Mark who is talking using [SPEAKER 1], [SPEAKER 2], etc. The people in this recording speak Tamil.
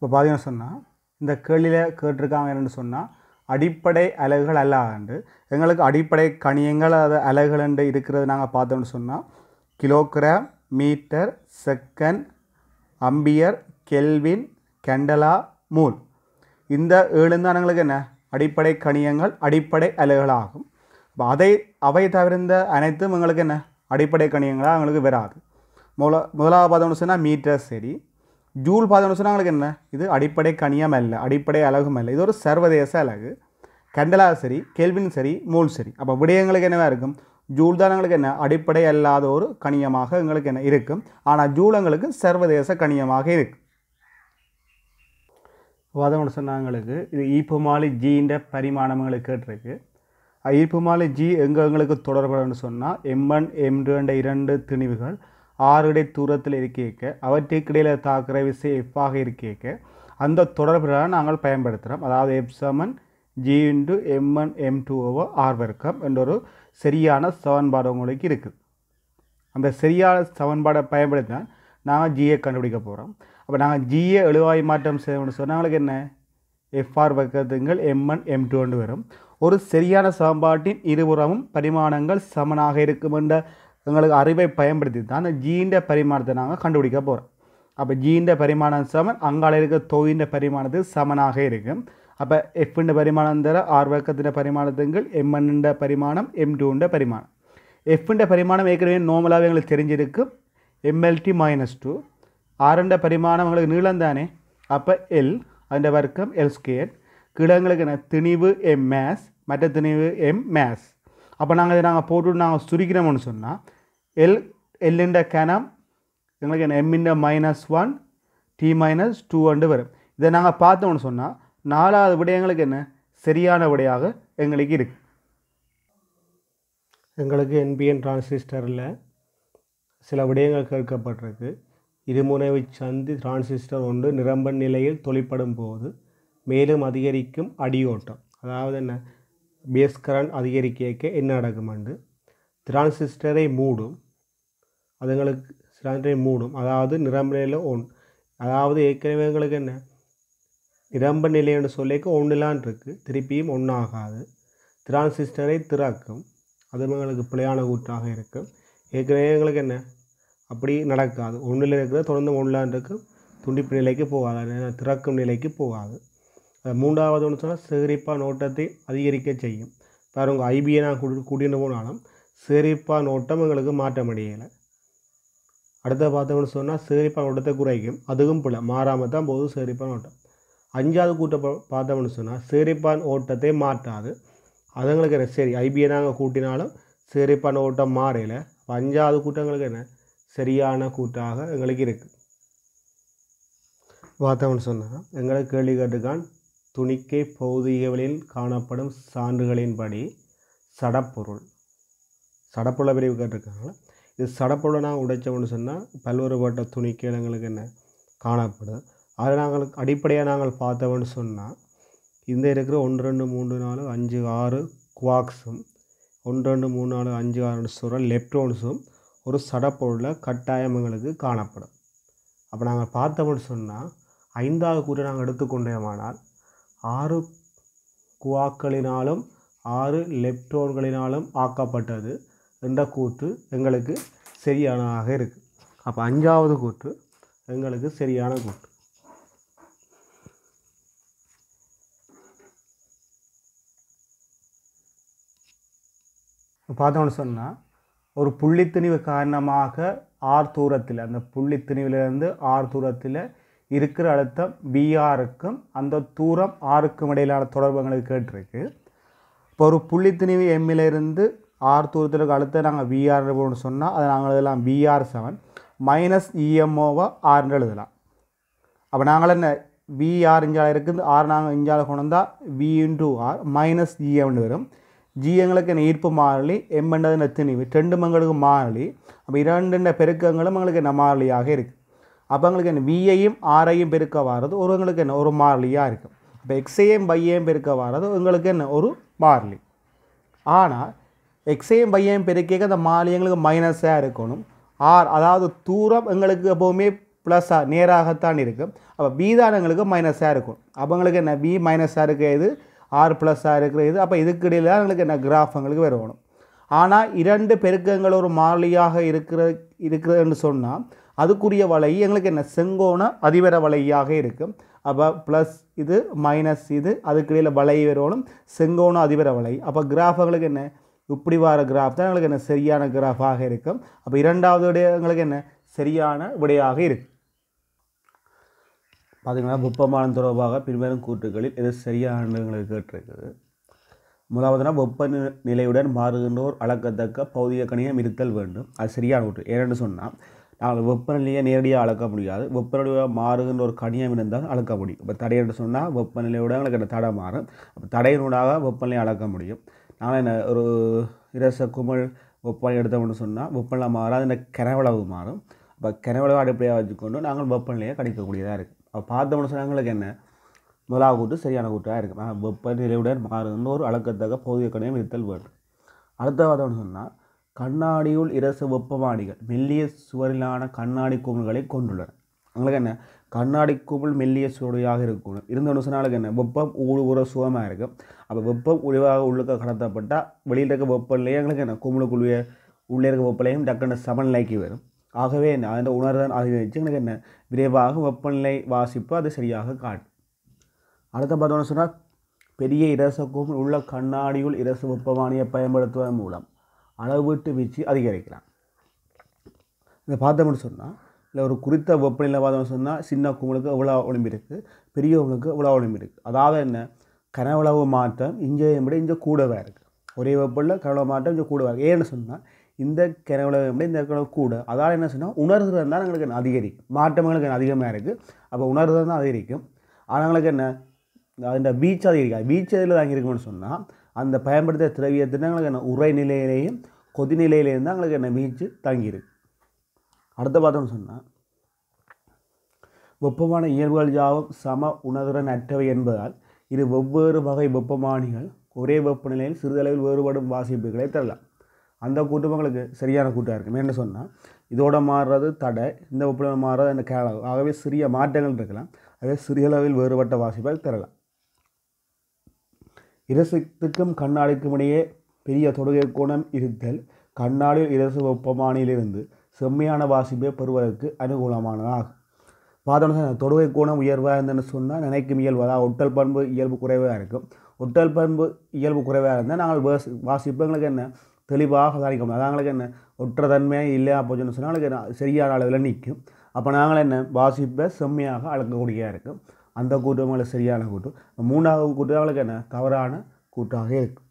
[SPEAKER 1] இப்போ பார்த்தீங்கன்னா சொன்னால் இந்த கேள்வியில் கேட்டிருக்காங்க என்னென்னு சொன்னால் அடிப்படை அலகுகள் அல்ல என்று எங்களுக்கு அடிப்படை கணியங்கள் அது அலகுகள் என்று இருக்கிறது நாங்கள் பார்த்தோம்னு சொன்னால் kilogram metre second ampere kelvin candela mole இந்த ஏழுந்தானங்களுக்கு என்ன அடிப்படை கணியங்கள் அடிப்படை அலகுகளாகும் இப்போ அதை அவை தவிர்ந்த அனைத்தும் எங்களுக்கு என்ன அடிப்படை கணியங்களாக எங்களுக்கு வராது முதல முதலாவது பார்த்தோம்னு சொன்னால் மீட்டர் சரி ஜூல் பாதைன்னு உங்களுக்கு என்ன இது அடிப்படை கணியமல்ல அடிப்படை அலகும் அல்ல இது ஒரு சர்வதேச அலகு கண்டலா சரி கெல்வின் சரி மூல் சரி அப்போ விடயங்களுக்கு என்னவா இருக்கும் ஜூல் தான் எங்களுக்கு என்ன அடிப்படை அல்லாத ஒரு கணியமாக எங்களுக்கு என்ன இருக்கும் ஆனால் ஜூலங்களுக்கு சர்வதேச கணியமாக இருக்கு வாதம் சொன்னாங்களுக்கு இது ஈப்பு மாலி ஜின்ற பரிமாணம் எங்களுக்கு கேட்டிருக்கு ஈப்பு மாலி ஜி எங்கள் எங்களுக்கு தொடர்புன்னு சொன்னால் எம்என் எம்டுன்ற இரண்டு திணிவுகள் ஆறுடை தூரத்தில் இருக்க அவற்றுக்கிடையில் தாக்குற விசை எஃப்பாக இருக்கேக்க அந்த தொடர்புடன் நாங்கள் பயன்படுத்துகிறோம் அதாவது எஃப் சமன் G into MN M two over R வர்க்கம் என்ற ஒரு சரியான சமன்பாடு உங்களுக்கு இருக்குது அந்த சரியான சமன்பாடை பயன்படுத்தினால் நாங்கள் ஜியை கண்டுபிடிக்க போகிறோம் அப்போ நாங்கள் ஜியை எழுவாய் மாற்றம் செய்யணும்னு சொன்னால் என்ன எஃப்ஆர் வர்க்கத்துங்கள் எம்என் எம் டூ வரும் ஒரு சரியான சமன்பாட்டின் இருபுறமும் பரிமாணங்கள் சமனாக இருக்கும் என்ற எங்களுக்கு அறிவை பயன்படுத்தி தான் அந்த ஜீன்ற பரிமாணத்தை நாங்கள் கண்டுபிடிக்க போகிறோம் அப்போ ஜீன்ற பரிமாணம் சமன் அங்கால இருக்க தொயின்ற பரிமாணத்துக்கு சமனாக இருக்கும் அப்போ எஃப்ன்ற பரிமாணம் தர ஆர் வர்க்கத்தின் பரிமாணத்துங்கள் எம்என்ன்ற பரிமாணம் எம் டூன்ற பரிமாணம் எஃப்ன்ற பரிமாணம் ஏற்கனவே நார்மலாகவே எங்களுக்கு தெரிஞ்சிருக்கு எம்எல்டி மைனஸ் டூ ஆர்ன்ற பரிமாணம் எங்களுக்கு நீளம் தானே அப்போ எல் வர்க்கம் எல் ஸ்கேர் கிழங்களுக்கு என்ன திணிவு எம் மேஸ் மற்ற திணிவு எம் மேஸ் அப்போ நாங்கள் இதை நாங்கள் போட்டு நாங்கள் சுருக்கிறோம்னு சொன்னால் എൽ എല്ലിൻ്റെ கேனம் எங்களுக்கு என்ன எம்மின்ட minus one T minus two and வரும் இதை நாங்கள் பார்த்தோம்னு சொன்னால் நாலாவது விடயங்களுக்கு என்ன சரியான விடையாக எங்களுக்கு இருக்கு எங்களுக்கு என்பிஎன் டிரான்சிஸ்டரில் சில விடயங்கள் கேட்கப்பட்டிருக்கு இருமுனைவு சந்தி டிரான்சிஸ்டர் ஒன்று நிரம்ப நிலையில் தொழிற்படும் போது மேலும் அதிகரிக்கும் அடியோட்டம் அதாவது என்ன பேஸ் கரண்ட் அதிகரிக்க என்ன நடக்குமெண்டு டிரான்சிஸ்டரை மூடும் அதுங்களுக்கு சிலாண்டரை மூணும் அதாவது நிரம்ப நிலையில் ஒன் அதாவது ஏற்கனவே எங்களுக்கு என்ன நிரம்ப நிலைன்னு சொல்லிக்கு ஒன்றுலான் இருக்குது திருப்பியும் ஒன்றாகாது திரான்சிஸ்டரை திறக்கும் அது எங்களுக்கு பிழையான கூற்றாக இருக்கும் ஏற்கனவே எங்களுக்கு என்ன அப்படி நடக்காது ஒன்றில் இருக்கிற தொடர்ந்து ஒன்றிலான் இருக்கும் துண்டிப்பு நிலைக்கு போகாது திறக்கும் நிலைக்கு போகாது மூன்றாவது ஒன்று சொன்னால் சேகரிப்பாக நோட்டத்தை அதிகரிக்க செய்யும் பாருங்க ஐபிஐ நான் கூட்டிகிட்டு போனாலும் சேகரிப்பாக நோட்டம் எங்களுக்கு மாற்றம் அடையலை அடுத்த பார்த்தோம்னு சொன்னால் சேரிப்பான் ஓட்டத்தை குறைக்கும் அதுவும் பிள்ளை மாறாமல் தான் போதும் சேரிப்பான் ஓட்டம் அஞ்சாவது கூட்ட பார்த்தோம்னு சொன்னால் சேரிப்பான் ஓட்டத்தை மாற்றாது அதுங்களுக்கு என்ன சரி ஐபிஐ நாங்கள் கூட்டினாலும் சேரிப்பான் ஓட்டம் மாறையில் அஞ்சாவது கூட்டங்களுக்கு என்ன சரியான கூட்டாக எங்களுக்கு இருக்குது பார்த்தவன் சொன்னால் எங்களுக்கு கேள்வி கேட்டுக்கான் துணிக்கை பகுதிகளில் காணப்படும் சான்றுகளின்படி சடப்பொருள் சடப்புள்ள பிரிவு கேட்டிருக்காங்களா இது சடப்புடனாக உடைச்சோம்னு சொன்னால் பல்வேறுபட்ட கீழங்களுக்கு என்ன காணப்படும் அதை நாங்கள் அடிப்படையாக நாங்கள் பார்த்தோம்னு சொன்னால் இந்த இருக்கிற ஒன்று ரெண்டு மூணு நாலு அஞ்சு ஆறு குவாக்ஸும் ஒன்று ரெண்டு மூணு நாலு அஞ்சு ஆறு சொல்கிற லெப்டோன்ஸும் ஒரு சடப்பொருளில் கட்டாயம் எங்களுக்கு காணப்படும் அப்போ நாங்கள் பார்த்தோம்னு சொன்னால் ஐந்தாவது கூற்றை நாங்கள் எடுத்துக்கொண்டேமானால் ஆறு குவாக்களினாலும் ஆறு லெப்டோன்களினாலும் ஆக்கப்பட்டது என்ற கூற்று எங்களுக்கு சரியானதாக இருக்குது அப்போ அஞ்சாவது கூற்று எங்களுக்கு சரியான கூற்று பார்த்தோன்னு சொன்னால் ஒரு புள்ளித்திணிவு காரணமாக ஆர் தூரத்தில் அந்த புள்ளித்திணிவிலிருந்து ஆர் தூரத்தில் இருக்கிற அழுத்தம் பிஆருக்கும் அந்த தூரம் ஆருக்கும் இடையிலான தொடர்பு எங்களுக்கு கேட்டிருக்கு இப்போ ஒரு புள்ளித்திணிவு எம்மிலிருந்து ஆர் தூரத்திற்கு அடுத்து நாங்கள் விஆர் எழுதுவோம்னு சொன்னால் அதை நாங்கள் எழுதலாம் விஆர் செவன் மைனஸ் இஎம்ஓவை ஆர்னு எழுதலாம் அப்போ நாங்கள் என்ன விஆர் இஞ்சால் இருக்குது ஆர் நாங்கள் இஞ்சால் கொண்டு வந்தால் V into e R minus ஜிஎம்னு வரும் ஜிஎங்களுக்கு என்ன ஈர்ப்பு மாறலி எம்ன்றது என்ன திணிவு ரெண்டு மங்களுக்கு மாறலி அப்போ இரண்டு பெருக்கங்களும் எங்களுக்கு என்ன மாறலியாக இருக்குது அப்போ எங்களுக்கு என்ன விஐயும் ஆரையும் பெருக்க வாரது எங்களுக்கு என்ன ஒரு மாறலியாக இருக்கும் அப்போ எக்ஸையும் பையையும் பெருக்க வாரது உங்களுக்கு என்ன ஒரு மாறலி ஆனால் எக்ஸையும் பையன் பெருக்கேக்க அந்த மாலி எங்களுக்கு மைனஸாக இருக்கணும் ஆர் அதாவது தூரம் எங்களுக்கு எப்போவுமே ப்ளஸ்ஸாக நேராகத்தான் இருக்கும் அப்போ பி தான் எங்களுக்கு மைனஸாக இருக்கும் அப்போ எங்களுக்கு என்ன பி மைனஸாக இருக்க இது ஆர் ப்ளஸ்ஸாக இருக்கிற இது அப்போ இதுக்கு இடையில் தான் எங்களுக்கு என்ன கிராஃப் எங்களுக்கு வருவணும் ஆனால் இரண்டு பெருக்கங்கள் ஒரு மாலியாக இருக்கிற இருக்கிறதுன்னு சொன்னால் அதுக்குரிய வலை எங்களுக்கு என்ன செங்கோண அதிபர வலையாக இருக்கும் அப்போ ப்ளஸ் இது மைனஸ் இது அதுக்கிடையில் வலை வரணும் செங்கோண அதிபர வலை அப்போ கிராஃபங்களுக்கு என்ன இப்படி வர கிராஃப் தான் எங்களுக்கு என்ன சரியான கிராஃபாக இருக்கும் அப்போ இரண்டாவது விடைய எங்களுக்கு என்ன சரியான விடையாக இருக்கு பார்த்தீங்கன்னா வெப்பமான தொடர்பாக பின்வரும் கூற்றுகளில் எது சரியான கேட்டிருக்குது முதலாவதுனா வெப்ப நிலையுடன் மாறுகின்றோர் அளக்கத்தக்க பகுதிய கணியம் இருத்தல் வேண்டும் அது சரியான கூற்று ஏன்னு சொன்னால் நாங்கள் வெப்பநிலையை நேரடியாக அளக்க முடியாது வெப்பநிலையோட மாறுகின்ற ஒரு கணியம் இருந்தால் அளக்க முடியும் இப்போ தடை என்று சொன்னால் வெப்பநிலையோட எங்களுக்கு என்ன தடை மாறும் அப்போ தடையினூடாக வெப்பநிலையை அளக்க முடியும் ஆனால் என்ன ஒரு இரச குமல் வெப்பம் எடுத்தோம்னு சொன்னால் வெப்பம்லாம் மாறாது இந்த கிணவளவு மாறும் அப்போ கிணவளவு அடிப்படையாக வச்சுக்கொண்டு நாங்கள் வெப்பநிலையை கிடைக்கக்கூடியதாக இருக்குது அப்போ பார்த்தோம்னு சொன்னால் எங்களுக்கு என்ன முதலாக கூட்டு சரியான கூட்டாக இருக்கும் ஆனால் வெப்பநிலையுடன் மாறுன்னு ஒரு அளக்கத்தக்க போதிய கடையும் இருத்தல் வேண்டும் அடுத்தவாதம்னு சொன்னால் கண்ணாடியுள் இரச வெப்பமாடிகள் மெல்லிய சுவரிலான கண்ணாடி குமல்களை கொண்டுள்ளன அவங்களுக்கு என்ன கண்ணாடி கூப்பிள் மெல்லிய சுவடையாக இருக்கணும் இருந்தோன்னு சொன்னாலுக்கு என்ன வெப்பம் ஊடு ஊற சுகமாக இருக்கும் அப்போ வெப்பம் உழிவாக உள்ளுக்க கடத்தப்பட்டால் வெளியில் இருக்க வெப்பலையும் எங்களுக்கு என்ன குமுளுக்குள்ளிய உள்ளே இருக்க வெப்பலையும் டக்குன்னு சமநிலைக்கு வரும் ஆகவே என்ன அதன் உணர்தன் அதிகரித்து எனக்கு என்ன விரைவாக வெப்பநிலை வாசிப்பு அது சரியாக காட்டும் அடுத்த பார்த்தோன்னு சொன்னால் பெரிய இரச உள்ள கண்ணாடியுள் இரச வெப்பமானியை பயன்படுத்துவதன் மூலம் அளவிட்டு வீச்சு அதிகரிக்கலாம் இதை பார்த்தோம்னு சொன்னால் இல்லை ஒரு குறித்த வெப்பநிலை வாதம் சொன்னால் சின்ன கும்பலுக்கு இவ்வளோ ஒளிம்பி இருக்குது பெரியவங்களுக்கு இவ்வளோ ஒளிம்பி இருக்குது அதாவது என்ன கனவளவு மாற்றம் இங்கே விட இங்கே கூடவாக இருக்குது ஒரே வெப்பலில் கனவளவு மாற்றம் இங்கே கூடவாக இருக்குது ஏன்னு சொன்னால் இந்த கிணவுளவை எப்படி இந்த கனவு கூட அதால் என்ன சொன்னால் உணர்கிறது தான் எங்களுக்கு அதிகரிக்கும் மாற்றம் எங்களுக்கு அதிகமாக இருக்குது அப்போ உணர்கிறது தான் அதிகரிக்கும் ஆனால் எங்களுக்கு என்ன அந்த பீச் அதிகரிக்காது பீச் எதில் தான் இருக்கும்னு சொன்னால் அந்த பயன்படுத்த திரவியத்தின் எங்களுக்கு என்ன உரை நிலையிலேயும் கொதிநிலையிலேயும் தான் எங்களுக்கு என்ன பீச்சு தங்கியிருக்கு அடுத்த பார்த்தோம்னு சொன்னால் வெப்பமான இயல்புகள் யாவும் சம உணர்திறன் அற்றவை என்பதால் இது வெவ்வேறு வகை வெப்பமானிகள் ஒரே வெப்பநிலையில் சிறிதளவில் வேறுபடும் வாசிப்புகளை தரலாம் அந்த கூட்டமங்களுக்கு சரியான கூட்டாக இருக்கும் என்ன சொன்னால் இதோட மாறுறது தடை இந்த வெப்பநிலை மாறுறது அந்த கேளவு ஆகவே சிறிய மாற்றங்கள் இருக்கலாம் அதே சிறிய அளவில் வேறுபட்ட வாசிப்பால் தரலாம் இரசத்துக்கும் கண்ணாடிக்கும் இடையே பெரிய தொடுகை கோணம் இருத்தல் கண்ணாடியில் இரசு வெப்பமானியிலிருந்து செம்மையான வாசிப்பை பெறுவதற்கு அனுகூலமானதாக பார்த்தோம்னா தொடுவை கோணம் உயர்வாக இருந்ததுன்னு சொன்னால் நினைக்கும் இயல்பாக ஒட்டல் பண்பு இயல்பு குறைவாக இருக்கும் ஒட்டல் பண்பு இயல்பு குறைவாக இருந்தால் நாங்கள் வாசிப்பு எங்களுக்கு என்ன தெளிவாக சாதிக்க முடியாது நாங்களுக்கு என்ன தன்மையாக இல்லை அப்போ சொன்னால் சொன்னால் எங்களுக்கு சரியான அளவில் நிற்கும் அப்போ நாங்கள் என்ன வாசிப்பை செம்மையாக அளக்கக்கூடிய இருக்கும் அந்த கூட்டம் எங்களுக்கு சரியான கூட்டம் மூணாவது கூட்டம் என்ன தவறான கூட்டாக இருக்கும்